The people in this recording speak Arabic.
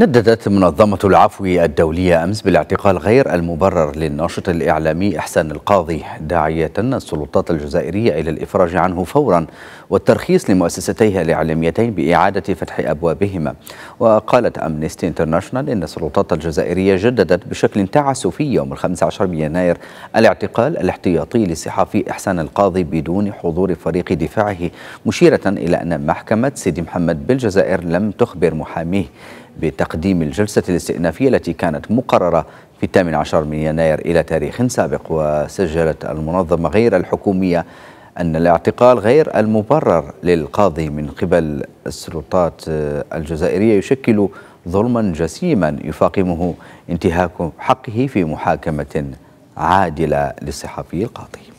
نددت منظمة العفو الدولية أمس بالاعتقال غير المبرر للناشط الإعلامي إحسان القاضي داعية السلطات الجزائرية إلى الإفراج عنه فورا والترخيص لمؤسستيها الإعلاميتين بإعادة فتح أبوابهما وقالت أمنيستي انترناشونال إن السلطات الجزائرية جددت بشكل تعسفي يوم 15 يناير الاعتقال الاحتياطي للصحفي إحسان القاضي بدون حضور فريق دفاعه مشيرة إلى أن محكمة سيدي محمد بالجزائر لم تخبر محاميه بتقديم الجلسة الاستئنافية التي كانت مقررة في 18 من يناير إلى تاريخ سابق وسجلت المنظمة غير الحكومية أن الاعتقال غير المبرر للقاضي من قبل السلطات الجزائرية يشكل ظلما جسيما يفاقمه انتهاك حقه في محاكمة عادلة للصحفي القاضي